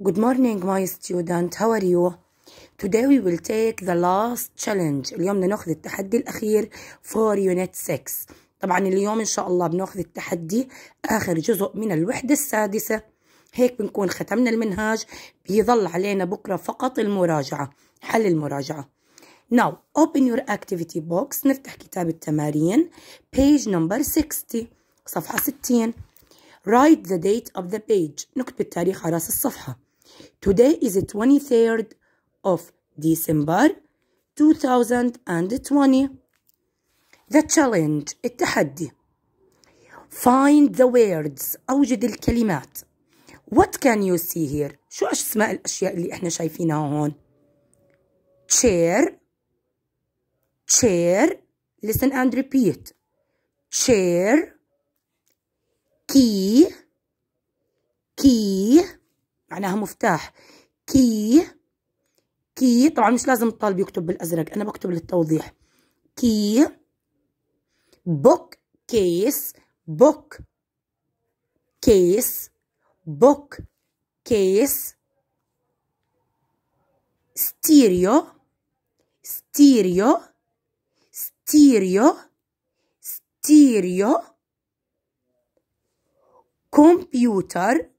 Good morning my student, how are you? Today we will take the last challenge اليوم بدنا ناخذ التحدي الأخير for unit 6 طبعا اليوم إن شاء الله بناخذ التحدي آخر جزء من الوحدة السادسة هيك بنكون ختمنا المنهاج بيظل علينا بكرة فقط المراجعة حل المراجعة Now open your activity box نفتح كتاب التمارين page number 60 صفحة 60 Write the date of the page نكتب التاريخ على راس الصفحة Today is the 23rd of December 2020 The challenge التحدي Find the words أوجد الكلمات What can you see here شو أسماء الأشياء اللي إحنا شايفينها هون Chair Chair Listen and repeat Chair معناها مفتاح كي كي طبعا مش لازم الطالب يكتب بالازرق انا بكتب للتوضيح كي بوك كيس بوك كيس بوك كيس ستيريو ستيريو ستيريو ستيريو كمبيوتر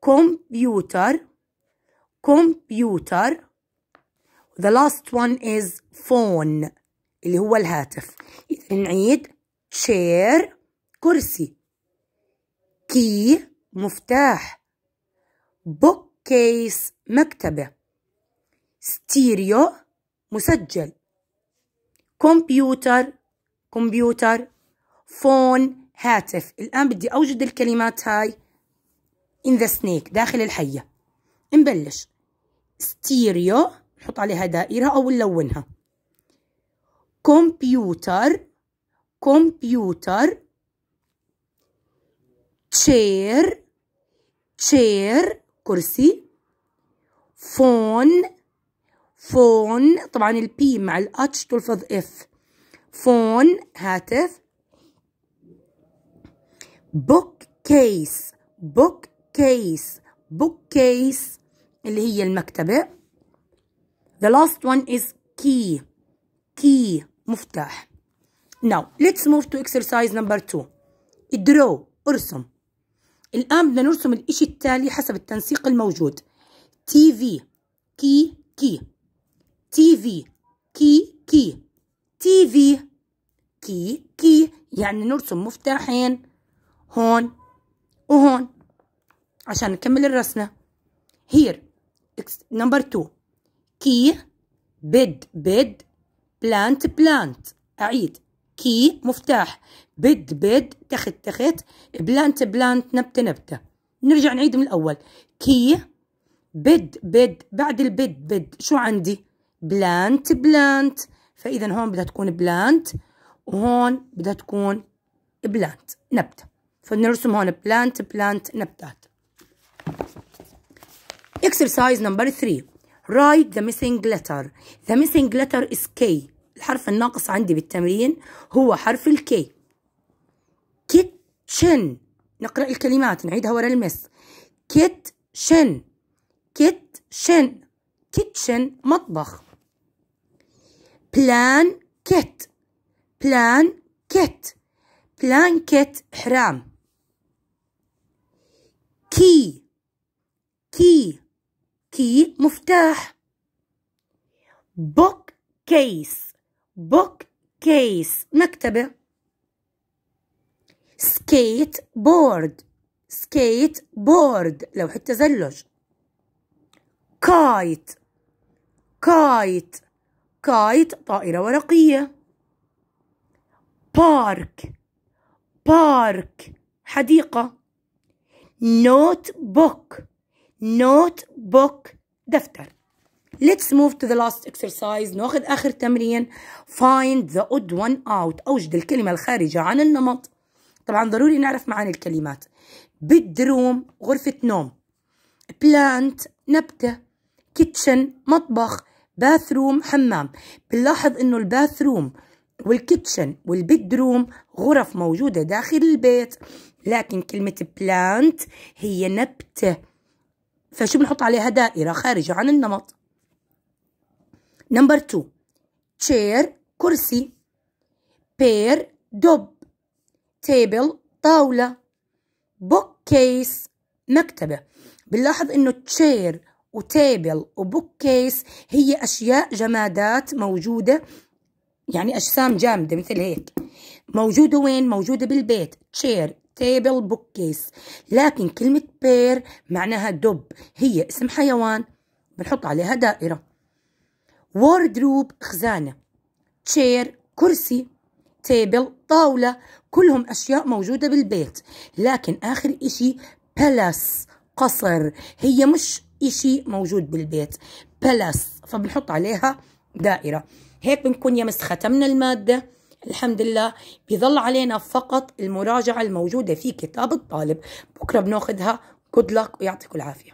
computer computer the last one is phone اللي هو الهاتف نعيد chair كرسي key مفتاح bookcase مكتبة stereo مسجل كمبيوتر كمبيوتر phone هاتف الآن بدي أوجد الكلمات هاي in the snake داخل الحية نبلش ستيريو نحط عليها دائرة أو نلونها كمبيوتر كمبيوتر chair chair كرسي فون فون طبعا البي مع الاتش تلفظ اف فون هاتف بوك كيس بوك case بوك كيس اللي هي المكتبة the last one is key key مفتاح now let's move to exercise number two draw ارسم الآن بدنا نرسم الإشي التالي حسب التنسيق الموجود تي في كي كي تي في كي كي تي في كي كي يعني نرسم مفتاحين هون وهون عشان نكمل الرسمة here number two key bed bed plant plant أعيد كي مفتاح بد بد تخت تخت بلانت بلانت نبتة نبتة نرجع نعيد من الأول كي بد بد بعد البد بد شو عندي بلانت بلانت فإذا هون بدها تكون بلانت وهون بدها تكون بلانت نبتة فنرسم هون بلانت بلانت نبتات Exercise number three. Write the missing letter The missing letter is K الحرف الناقص عندي بالتمرين هو حرف الكي Kitchen. نقرأ الكلمات نعيدها ورا المس Kitchen. Kitchen. Kitchen مطبخ Plan kit. Plan kit. Plan kit حرام Key. كي كي مفتاح بوك كيس بوك كيس مكتبة سكيت بورد سكيت بورد لوحة تزلج كايت كايت كايت طائرة ورقية بارك بارك حديقة نوت بوك نوت بوك دفتر Let's move to the last exercise ناخذ آخر تمرين find the odd one out أوجد الكلمة الخارجة عن النمط طبعا ضروري نعرف معاني الكلمات Bedroom غرفة نوم بلانت نبتة كيتشن مطبخ Bathroom حمام بنلاحظ انه الباثروم والكيتشن والبيدروم غرف موجودة داخل البيت لكن كلمة بلانت هي نبتة فشو بنحط عليها دائرة خارجة عن النمط نمبر تو chair كرسي pair دب table طاولة book case مكتبة بنلاحظ انه chair وتيبل وبوك كيس هي أشياء جمادات موجودة يعني أجسام جامدة مثل هيك موجودة وين؟ موجودة بالبيت تشير تيبل بوك كيس لكن كلمة بير معناها دب هي اسم حيوان بنحط عليها دائرة وردروب خزانة تشير كرسي تيبل طاولة كلهم أشياء موجودة بالبيت لكن آخر إشي بلس قصر هي مش إشي موجود بالبيت بلس فبنحط عليها دائرة هيك بنكون يمس ختمنا المادة الحمد لله بيظل علينا فقط المراجعة الموجودة في كتاب الطالب بكرة بناخدها good luck ويعطيكم العافية